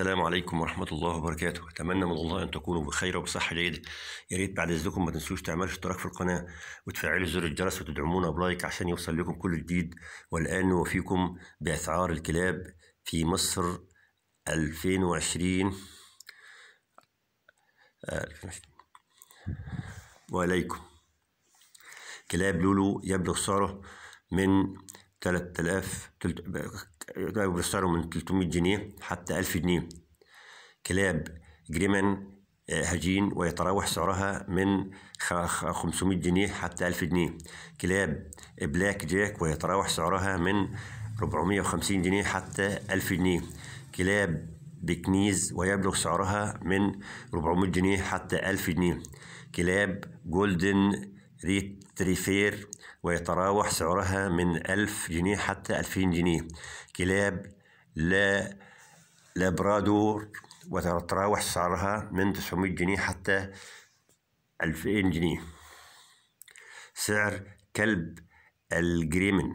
السلام عليكم ورحمة الله وبركاته أتمنى من الله أن تكونوا بخير وبصحة جيدة يا ريت بعد إذنكم ما تنسوش تعملوا اشتراك في القناة وتفعلوا زر الجرس وتدعمونا بلايك عشان يوصل لكم كل جديد والآن نوفيكم بأسعار الكلاب في مصر 2020 وإليكم آه، كلاب لولو يبلغ سعره من 3000 بيصدروا من 300 جنيه حتى 1000 جنيه كلاب جريمان آه، هجين ويتراوح سعرها من 500 جنيه حتى 1000 جنيه كلاب بلاك جاك ويتراوح سعرها من 450 جنيه حتى 1000 جنيه كلاب بكنيز ويبلغ سعرها من 400 جنيه حتى 1000 جنيه كلاب جولدن ريتريفير ويتراوح سعرها من ألف جنيه حتى ألفين جنيه كلاب لا لابرادور وتتراوح سعرها من 900 جنيه حتى 2000 جنيه سعر كلب الجريمن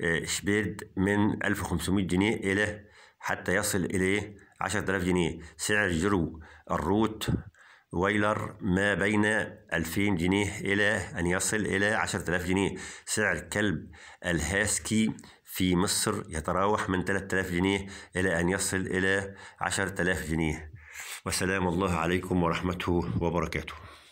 آه، شبيرد من 1500 جنيه إلى حتى يصل إلى 10000 جنيه سعر جرو الروت ويلر ما بين 2000 جنيه إلى أن يصل إلى 10000 جنيه سعر كلب الهاسكي في مصر يتراوح من 3000 جنيه إلى أن يصل إلى 10000 جنيه وسلام الله عليكم ورحمته وبركاته